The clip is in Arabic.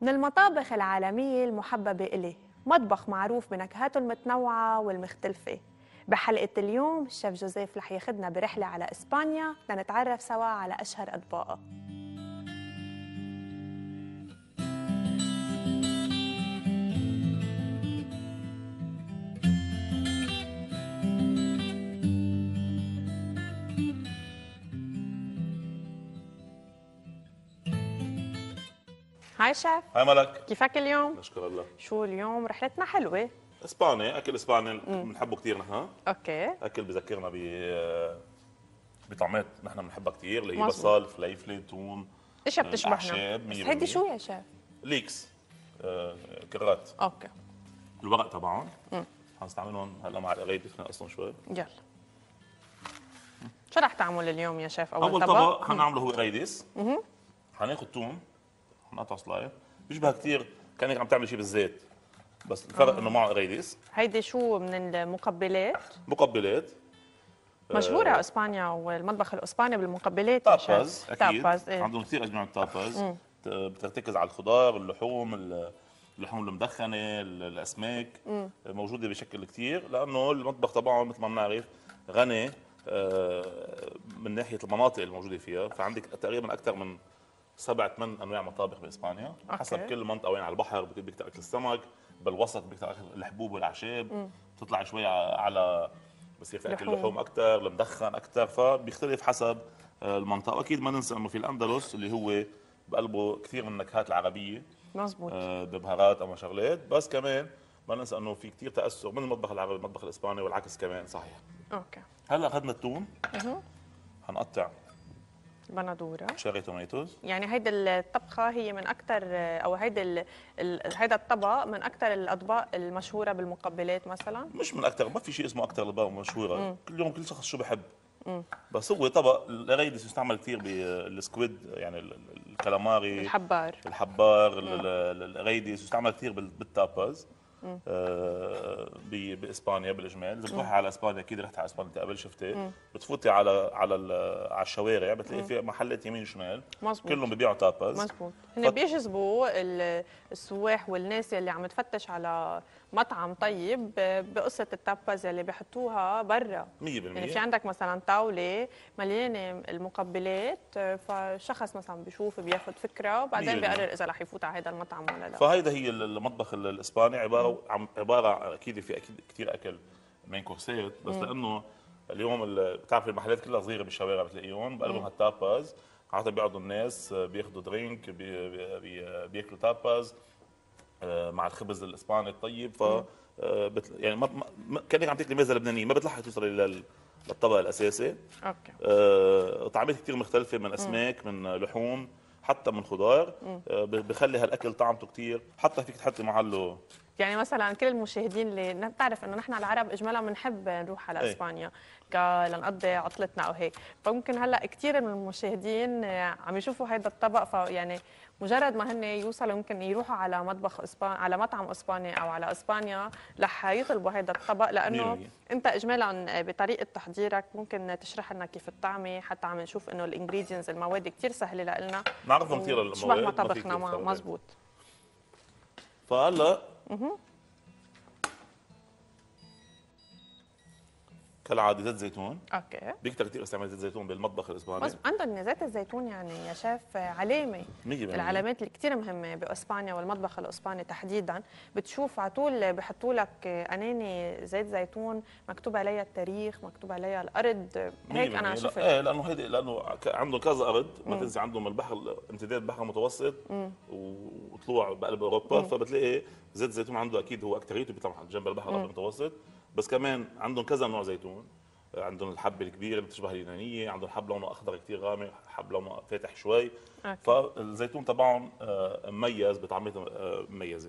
من المطابخ العالمية المحببة إلي مطبخ معروف بنكهاته المتنوعة والمختلفة بحلقة اليوم الشيف جوزيف رح ياخدنا برحلة على إسبانيا لنتعرف سوا على أشهر أطباقها هاي شيف هاي ملك كيفك اليوم؟ نشكر الله شو اليوم رحلتنا حلوة اسباني اكل اسباني بنحبه كثير نحن اوكي اكل بذكرنا ب آه، بطعمات نحن بنحبها كثير اللي هي بصل فليفله ثوم ايش آه، بتشبهنا بس هيدي شو يا شيف؟ ليكس آه، كرات اوكي الورق تبعهم حنستعملهم هلا مع القرايه بيفرق اصلا شوي يلا شو رح تعمل اليوم يا شيف اول, أول طبق؟ اول طبق حنعمله هو قريدس حناخذ ثوم قطع سلاير بيشبه كثير كانك عم تعمل شيء بالزيت بس الفرق آه. انه معه ريديس هيدي شو من المقبلات؟ مقبلات آه. مشهورة آه. اسبانيا والمطبخ الاسباني بالمقبلات تاباز اكيد إيه؟ عندهم كثير اجنحة تاباز بترتكز على الخضار اللحوم اللحوم المدخنة الاسماك مم. موجودة بشكل كثير لانه المطبخ تبعهم مثل ما بنعرف غني آه، من ناحية المناطق الموجودة فيها فعندك تقريبا اكثر من سبع ثمان انواع مطابخ باسبانيا أوكي. حسب كل منطقه وين على البحر بدك تاكل السمك بالوسط بدك تاكل الحبوب والاعشاب بتطلع شوي على بصير في اكل لحوم اكثر المدخن اكثر فبيختلف حسب المنطقه واكيد ما ننسى انه في الاندلس اللي هو بقلبه كثير من النكهات العربيه مزبوط آه، ببهارات او شغلات بس كمان ما ننسى انه في كثير تاثر من المطبخ العربي المطبخ الاسباني والعكس كمان صحيح اوكي هلا اخذنا الثوم حنقطع بندوره شاري توميتوز يعني هيدي الطبخه هي من اكثر او هيدي هيدا الطبق من اكثر الاطباق المشهوره بالمقبلات مثلا مش من اكثر ما في شيء اسمه اكثر الاطباق مشهوره كل يوم كل شخص شو بحب بس هو طبق الاريدس يستعمل كثير بالسكويد يعني الكالاماري الحبار الحبار الاريدس يستعمل كثير بالتاباز آه، باسبانيا بالاجمال اذا بتروحي على اسبانيا اكيد رحت على اسبانيا انت قبل شفتي بتفوتي على على على الشوارع بتلاقي في محلات يمين شمال مزبوط. كلهم ببيعوا تاباز مزبوط هن بيجذبوا السواح والناس اللي عم تفتش على مطعم طيب بقصه التاباز اللي بحطوها برا 100% يعني في عندك مثلا طاوله مليانه المقبلات آه، فشخص مثلا بيشوف بياخذ فكره وبعدين بيقرر اذا رح يفوت على هذا المطعم ولا لا فهيدا هي المطبخ الاسباني عباره عم عباره اكيد في اكيد كثير اكل من كورسات بس مم. لانه اليوم بتعرف المحلات كلها صغيره بالشوارع بتلاقيهم بقلبهم هالتاباز عاده بيقعدوا الناس آه، بياخذوا درينك بي بي بياكلوا تاباز آه، مع الخبز الاسباني الطيب ف آه، يعني ما كانك عم تاكلي ميزه لبنانيه ما بتلحق توصلي لل للطبق الاساسي اوكي طعمات كثير مختلفه من اسماك مم. من لحوم حتى من خضار بخلي هالاكل طعمته كثير حتى فيك تحطي معله يعني مثلا كل المشاهدين اللي بتعرف انه نحن العرب اجمالا بنحب نروح على إيه. اسبانيا لنقضي عطلتنا او هيك فممكن هلا كثير من المشاهدين آه، عم يشوفوا هذا الطبق فيعني مجرد ما هن يوصلوا ممكن يروحوا على مطبخ اسبان على مطعم اسباني او على اسبانيا رح يطلبوا هذا الطبق لانه انت اجمالا آه، بطريقه تحضيرك ممكن تشرح لنا كيف الطعمه حتى عم نشوف انه الانجريدينز المواد كثير سهله لنا نعرفهم كثير المواد شبه ما طبخنا مضبوط فهلا Mm -hmm. كالعاده زيت زيتون اوكي بيكتر كثير استعمال زيت زيتون بالمطبخ الاسباني بس عندهم زيت الزيتون يعني يا شاف علامه العلامات اللي كثير مهمه باسبانيا والمطبخ الاسباني تحديدا بتشوف على طول بحطوا لك اناني زيت زيتون مكتوب عليها التاريخ مكتوب عليها الارض هيك انا شفت ايه لانه هيدي لانه عندهم كذا ارض ما تنسى عندهم البحر امتداد البحر المتوسط وطلوع بقلب اوروبا فبتلاقي زيت زيتون عنده اكيد هو اكثريته بيطلع جنب البحر المتوسط بس كمان عندهم كذا نوع زيتون عندهم الحبه الكبيره اللي بتشبه اليونانيه عندهم حب لونه اخضر كثير غامق حب لونه فاتح شوي أوكي. فالزيتون تبعهم مميز آه، بطعمته مميزه آه،